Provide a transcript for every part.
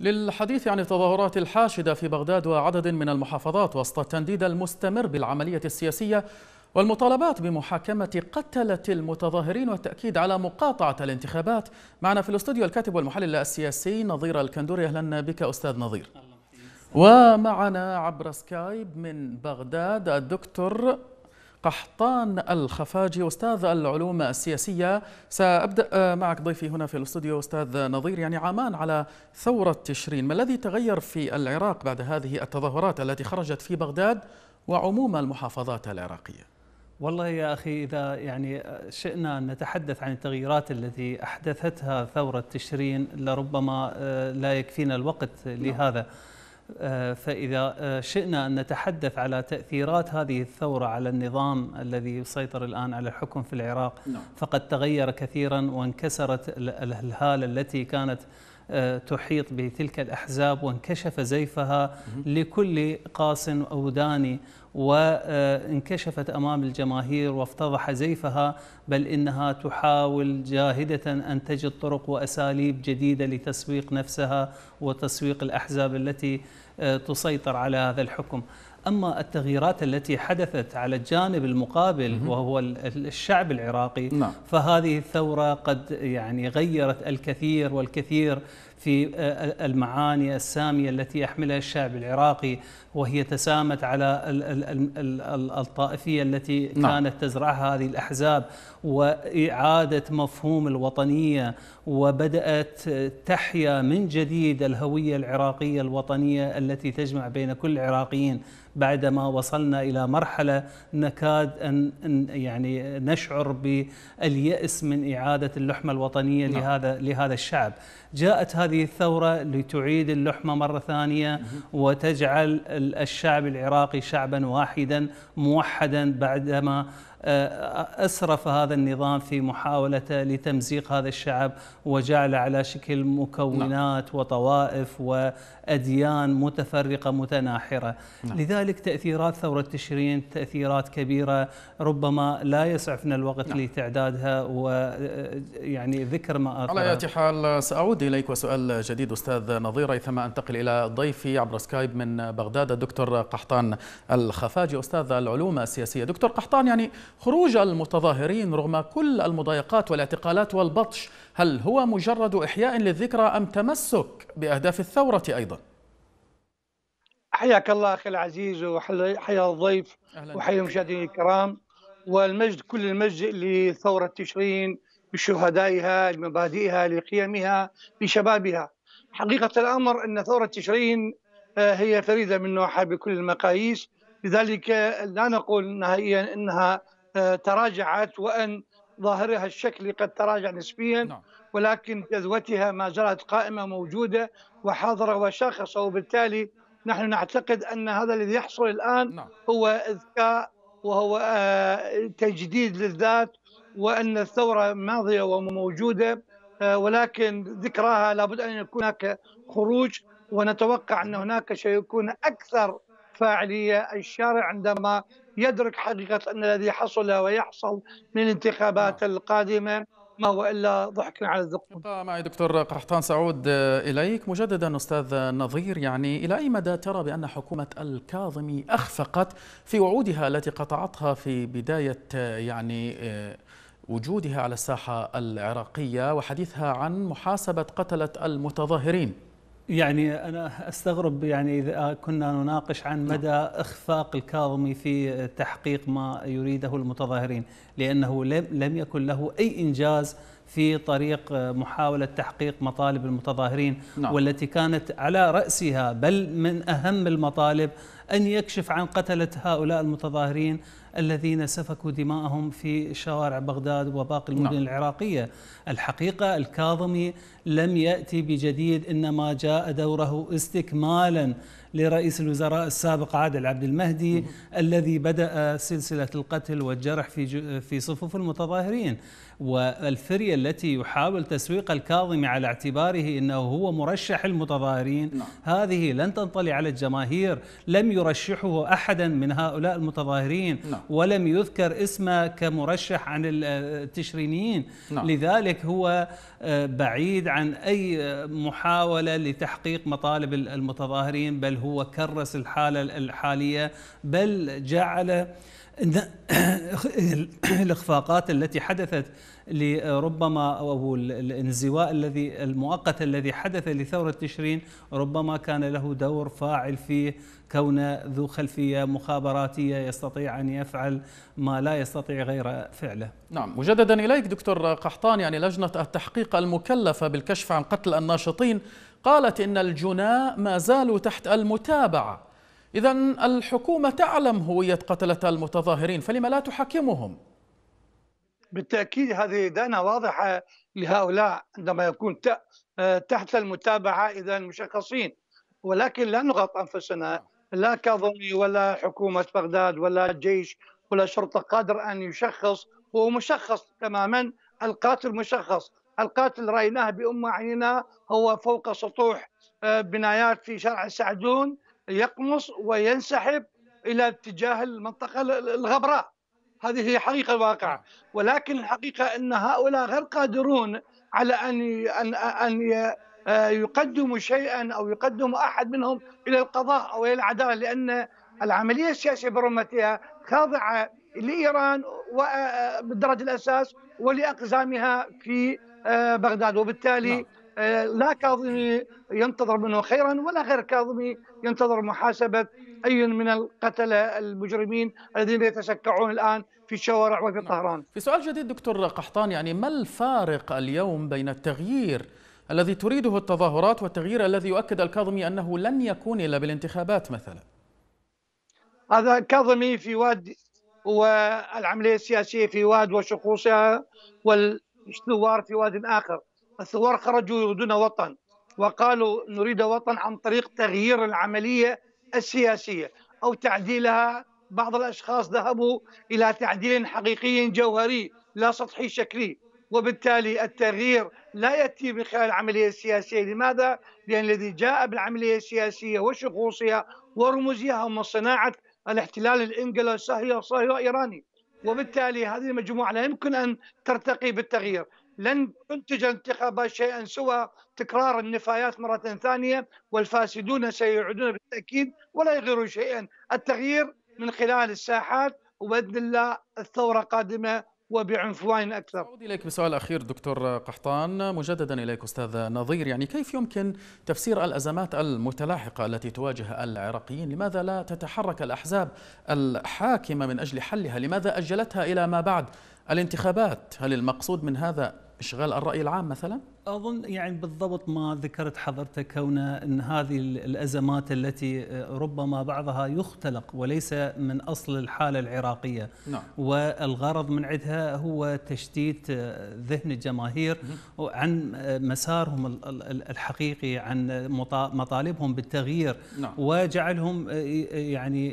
للحديث عن التظاهرات الحاشدة في بغداد وعدد من المحافظات وسط التنديد المستمر بالعملية السياسية والمطالبات بمحاكمة قتلة المتظاهرين والتأكيد على مقاطعة الانتخابات معنا في الاستوديو الكاتب والمحلل السياسي نظير الكندوري أهلا بك أستاذ نظير ومعنا عبر سكايب من بغداد الدكتور قحطان الخفاجي أستاذ العلوم السياسية سأبدأ معك ضيفي هنا في الاستوديو أستاذ نظير يعني عامان على ثورة تشرين ما الذي تغير في العراق بعد هذه التظاهرات التي خرجت في بغداد وعموم المحافظات العراقية والله يا أخي إذا يعني شئنا أن نتحدث عن التغييرات التي أحدثتها ثورة تشرين لربما لا يكفينا الوقت نعم. لهذا لا. آه، فإذا آه، شئنا أن نتحدث على تأثيرات هذه الثورة على النظام الذي يسيطر الآن على الحكم في العراق نعم. فقد تغير كثيرا وانكسرت الهالة التي كانت آه، تحيط بتلك الأحزاب وانكشف زيفها لكل قاص أو داني وانكشفت أمام الجماهير وافتضح زيفها بل إنها تحاول جاهدة أن تجد طرق وأساليب جديدة لتسويق نفسها وتسويق الأحزاب التي آه، تسيطر على هذا الحكم أما التغييرات التي حدثت على الجانب المقابل وهو الشعب العراقي نعم. فهذه الثورة قد يعني غيرت الكثير والكثير في آه، آه، المعاني السامية التي يحملها الشعب العراقي وهي تسامت على الطائفية التي نعم. كانت تزرعها هذه الأحزاب وإعادة مفهوم الوطنية وبدأت تحيا من جديد الهوية العراقية الوطنية التي تجمع بين كل العراقيين بعدما وصلنا الى مرحله نكاد ان يعني نشعر باليأس من اعاده اللحمه الوطنيه نعم. لهذا لهذا الشعب جاءت هذه هذه الثورة لتعيد اللحمة مرة ثانية وتجعل الشعب العراقي شعبا واحدا موحدا بعدما آه، أسرف هذا النظام في محاولته لتمزيق هذا الشعب وجعل على شكل مكونات نعم. وطوائف وأديان متفرقة متناحرة نعم. لذلك تأثيرات ثورة تشرين تأثيرات كبيرة ربما لا يسعفنا الوقت نعم. لتعدادها ويعني آه، ذكر ما أثر على أي حال سأعود إليك وسؤال جديد أستاذ نظير ريثما أنتقل إلى ضيفي عبر سكايب من بغداد الدكتور قحطان الخفاجي أستاذ العلوم السياسية دكتور قحطان يعني خروج المتظاهرين رغم كل المضايقات والاعتقالات والبطش هل هو مجرد إحياء للذكرى أم تمسك بأهداف الثورة أيضا؟ حياك الله أخي العزيز وحيا الضيف وحيا المشاهدين الكرام والمجد كل المجد لثورة تشرين بشهدائها لمبادئها لقيمها لشبابها حقيقة الأمر أن ثورة تشرين آه، هي فريدة من نوعها بكل المقاييس لذلك لا نقول نهائيا أنها آه، تراجعت وان ظاهرها الشكلي قد تراجع نسبيا نعم. ولكن جذوتها ما زالت قائمه موجوده وحاضره وشاخصه وبالتالي نحن نعتقد ان هذا الذي يحصل الان نعم. هو اذكاء وهو آه، تجديد للذات وان الثوره ماضيه وموجوده آه، ولكن ذكراها لابد ان يكون هناك خروج ونتوقع ان هناك سيكون اكثر فاعليه الشارع عندما يدرك حقيقة أن الذي حصل ويحصل من الانتخابات نعم. القادمة ما هو إلا ضحك على الذقون معي دكتور قحطان سعود آه، إليك مجددا أستاذ نظير يعني إلى أي مدى ترى بأن حكومة الكاظمي أخفقت في وعودها التي قطعتها في بداية آه، يعني آه، وجودها على الساحة العراقية وحديثها عن محاسبة قتلة المتظاهرين يعني أنا أستغرب يعني إذا كنا نناقش عن نعم. مدى إخفاق الكاظمي في تحقيق ما يريده المتظاهرين لأنه لم يكن له أي إنجاز في طريق آه، محاولة تحقيق مطالب المتظاهرين نعم. والتي كانت على رأسها بل من أهم المطالب أن يكشف عن قتلة هؤلاء المتظاهرين الذين سفكوا دماءهم في شوارع بغداد وباقي المدن نعم. العراقية الحقيقة الكاظمي لم يأتي بجديد إنما جاء دوره استكمالا لرئيس الوزراء السابق عادل عبد المهدي الذي بدأ سلسلة القتل والجرح في في صفوف المتظاهرين والفرية التي يحاول تسويق الكاظم على اعتباره أنه هو مرشح المتظاهرين نعم. هذه لن تنطلي على الجماهير لم يرشحه أحدا من هؤلاء المتظاهرين نعم. ولم يذكر اسمه كمرشح عن التشرينيين نعم. لذلك هو آه، بعيد عن أي آه، محاولة لتحقيق مطالب المتظاهرين بل هو هو كرس الحالة الحالية بل جعل الاخفاقات التي حدثت لربما او الانزواء الذي المؤقت الذي حدث لثوره تشرين ربما كان له دور فاعل في كونه ذو خلفيه مخابراتيه يستطيع ان يفعل ما لا يستطيع غيره فعله. نعم، مجددا اليك دكتور قحطان يعني لجنه التحقيق المكلفه بالكشف عن قتل الناشطين قالت ان الجناء ما زالوا تحت المتابعه. اذا الحكومه تعلم هويه قتله المتظاهرين، فلما لا تحاكمهم؟ بالتاكيد هذه دانه واضحه لهؤلاء عندما يكون آه، تحت المتابعه اذا مشخصين ولكن لا نغط انفسنا لا كاظمي ولا حكومه بغداد ولا جيش ولا شرطه قادر ان يشخص هو مشخص تماما القاتل مشخص القاتل رايناه بام عيننا هو فوق سطوح آه، بنايات في شارع السعدون يقمص وينسحب الى اتجاه المنطقه الغبراء هذه هي حقيقه الواقع نعم. ولكن الحقيقه ان هؤلاء غير قادرون على ان ان ان آه، يقدموا شيئا او يقدم احد منهم الى القضاء او الى العداله لان العمليه السياسيه برمتها خاضعه لايران آه، آه، بالدرجه الاساس ولاقزامها في بغداد وبالتالي نعم. لا كاظمي ينتظر منه خيرا ولا غير كاظمي ينتظر محاسبه اي من القتله المجرمين الذين يتشكعون الان في الشوارع وفي نعم. طهران. في سؤال جديد دكتور قحطان يعني ما الفارق اليوم بين التغيير الذي تريده التظاهرات والتغيير الذي يؤكد الكاظمي أنه لن يكون إلا بالانتخابات مثلا هذا كاظمي في واد والعملية السياسية في واد وشخوصها والثوار في واد آخر الثوار خرجوا يريدون وطن وقالوا نريد وطن عن طريق تغيير العملية السياسية أو تعديلها بعض الأشخاص ذهبوا إلى تعديل حقيقي جوهري لا سطحي شكلي وبالتالي التغيير لا يأتي من خلال العملية السياسية لماذا؟ لأن الذي جاء بالعملية السياسية وشخوصها ورموزها هم صناعة الاحتلال الإنجليزي هي إيراني وبالتالي هذه المجموعة لا يمكن أن ترتقي بالتغيير لن تنتج الانتخابات شيئا سوى تكرار النفايات مرة ثانية والفاسدون سيعودون بالتأكيد ولا يغيرون شيئا التغيير من خلال الساحات وبإذن الله الثورة قادمة وبعنفوان اكثر. اعود اليك بسؤال اخير دكتور قحطان، مجددا اليك استاذ نظير، يعني كيف يمكن تفسير الازمات المتلاحقه التي تواجه العراقيين؟ لماذا لا تتحرك الاحزاب الحاكمه من اجل حلها؟ لماذا اجلتها الى ما بعد الانتخابات؟ هل المقصود من هذا اشغال الراي العام مثلا؟ اظن يعني بالضبط ما ذكرت حضرتك كون ان هذه الازمات التي آه، ربما بعضها يختلق وليس من اصل الحاله العراقيه نعم. والغرض من عدها هو تشتيت آه، ذهن الجماهير عن آه، مسارهم الحقيقي عن مطالبهم بالتغيير نعم. وجعلهم يعني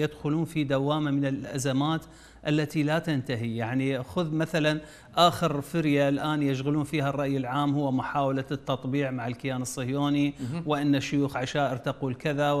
يدخلون في دوامه من الازمات التي لا تنتهي يعني خذ مثلا آخر فرية الآن يشغلون فيها الرأي العام هو محاولة التطبيع مع الكيان الصهيوني وأن الشيوخ عشائر تقول كذا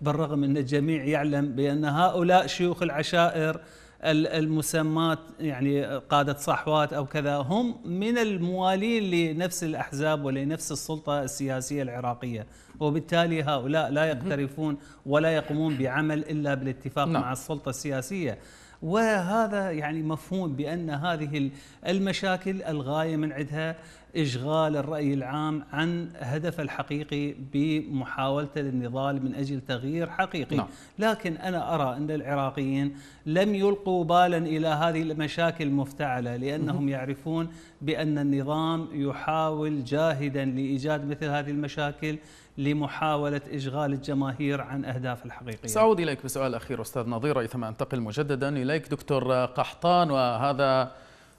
وبالرغم أن الجميع يعلم بأن هؤلاء شيوخ العشائر المسمات يعني قادة صحوات أو كذا هم من الموالين لنفس الأحزاب ولنفس السلطة السياسية العراقية وبالتالي هؤلاء لا يقترفون ولا يقومون بعمل إلا بالاتفاق نعم. مع السلطة السياسية وهذا يعني مفهوم بأن هذه المشاكل الغاية من عندها إشغال الرأي العام عن هدف الحقيقي بمحاولة للنضال من أجل تغيير حقيقي نعم. لكن أنا أرى أن العراقيين لم يلقوا بالا إلى هذه المشاكل المفتعلة لأنهم يعرفون بأن النظام يحاول جاهدا لإيجاد مثل هذه المشاكل لمحاولة إشغال الجماهير عن أهداف الحقيقية سأعود إليك بسؤال أخير أستاذ نظير ثم أنتقل مجددا إليك دكتور قحطان وهذا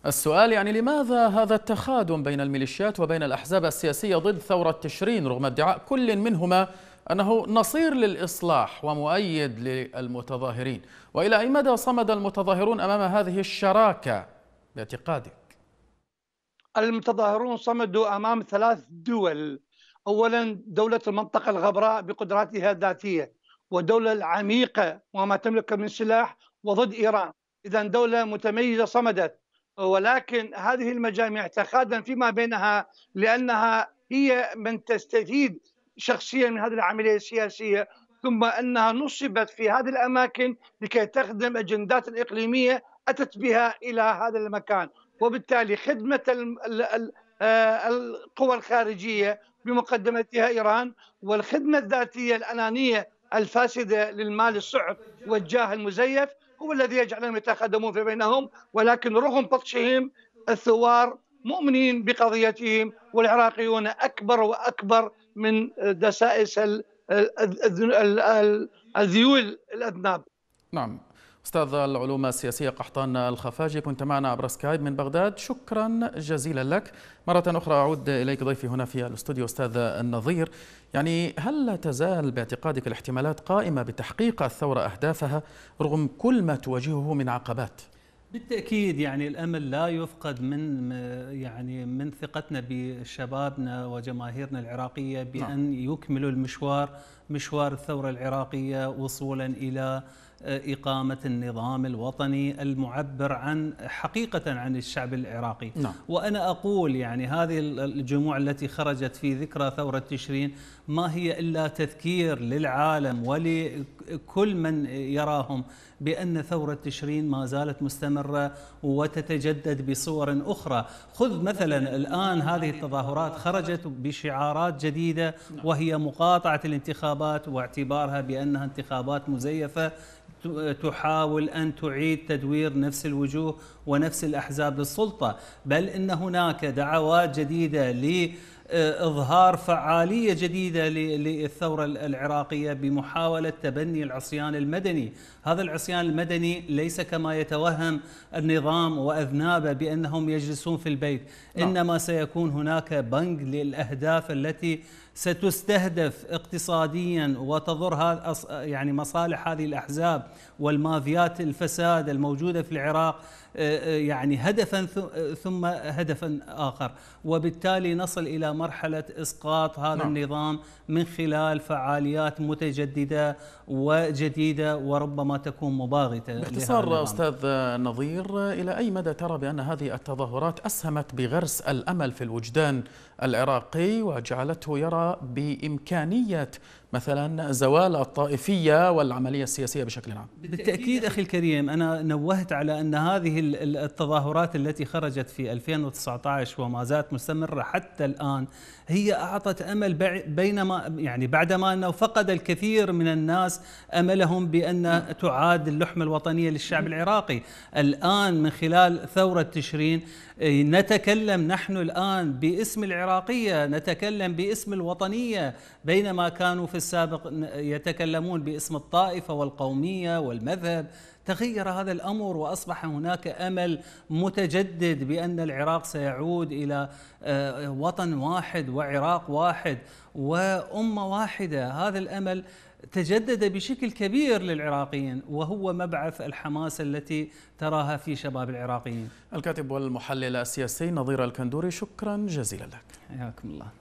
السؤال يعني لماذا هذا التخادم بين الميليشيات وبين الأحزاب السياسية ضد ثورة تشرين رغم ادعاء كل منهما أنه نصير للإصلاح ومؤيد للمتظاهرين وإلى أي مدى صمد المتظاهرون أمام هذه الشراكة باعتقادك المتظاهرون صمدوا أمام ثلاث دول أولا دولة المنطقة الغبراء بقدراتها الذاتية ودولة العميقة وما تملك من سلاح وضد إيران إذا دولة متميزة صمدت ولكن هذه المجاميع تخادم فيما بينها لانها هي من تستفيد شخصيا من هذه العمليه السياسيه ثم انها نصبت في هذه الاماكن لكي تخدم اجندات اقليميه اتت بها الى هذا المكان وبالتالي خدمه آه، القوى الخارجيه بمقدمتها ايران والخدمه الذاتيه الانانيه الفاسده للمال الصعب والجاه المزيف هو الذي يجعلهم يتخاذمون في بينهم ولكن رغم بطشهم الثوار مؤمنين بقضيتهم والعراقيون اكبر واكبر من دسائس الذيول الاذناب نعم أستاذ العلوم السياسية قحطان الخفاجي كنت معنا عبر سكايب من بغداد شكرا جزيلا لك مرة أخرى أعود إليك ضيفي هنا في الاستوديو أستاذ النظير يعني هل لا تزال باعتقادك الاحتمالات قائمة بتحقيق الثورة أهدافها رغم كل ما تواجهه من عقبات؟ بالتأكيد يعني الأمل لا يفقد من يعني من ثقتنا بشبابنا وجماهيرنا العراقية بأن نعم. يكملوا المشوار مشوار الثورة العراقية وصولا إلى آه، إقامة النظام الوطني المعبر عن حقيقة عن الشعب العراقي نعم. وأنا أقول يعني هذه الجموع التي خرجت في ذكرى ثورة تشرين ما هي إلا تذكير للعالم ولكل من يراهم بأن ثورة تشرين ما زالت مستمرة وتتجدد بصور أخرى خذ مثلا الآن هذه التظاهرات خرجت بشعارات جديدة نعم. وهي مقاطعة الانتخابات الانتخابات واعتبارها بانها انتخابات مزيفه تحاول ان تعيد تدوير نفس الوجوه ونفس الاحزاب للسلطه، بل ان هناك دعوات جديده ل اظهار فعاليه جديده للثوره العراقيه بمحاوله تبني العصيان المدني، هذا العصيان المدني ليس كما يتوهم النظام واذنابه بانهم يجلسون في البيت، نعم. انما سيكون هناك بنك للاهداف التي ستستهدف اقتصاديا وتضر يعني مصالح هذه الاحزاب والمافيات الفساد الموجوده في العراق آه، آه، يعني هدفا آه، ثم هدفا اخر وبالتالي نصل الى مرحله اسقاط هذا نعم. النظام من خلال فعاليات متجدده وجديده وربما تكون مباغته باختصار استاذ نظير الى اي مدى ترى بان هذه التظاهرات اسهمت بغرس الامل في الوجدان العراقي وجعلته يرى بإمكانية مثلا زوال الطائفية والعملية السياسية بشكل عام بالتأكيد أخي الكريم أنا نوهت على أن هذه التظاهرات التي خرجت في 2019 وما زالت مستمرة حتى الآن هي أعطت أمل بينما يعني بعدما أنه فقد الكثير من الناس أملهم بأن تعاد اللحمة الوطنية للشعب العراقي الآن من خلال ثورة تشرين نتكلم نحن الآن باسم العراقية نتكلم باسم الوطنية بينما كانوا في السابق يتكلمون باسم الطائفة والقومية والمذهب تغير هذا الأمر وأصبح هناك أمل متجدد بأن العراق سيعود إلى آه، وطن واحد وعراق واحد وأمة واحدة هذا الأمل تجدد بشكل كبير للعراقيين وهو مبعث الحماس التي تراها في شباب العراقيين الكاتب والمحلل السياسي نظير الكندوري شكرا جزيلا لك حياكم الله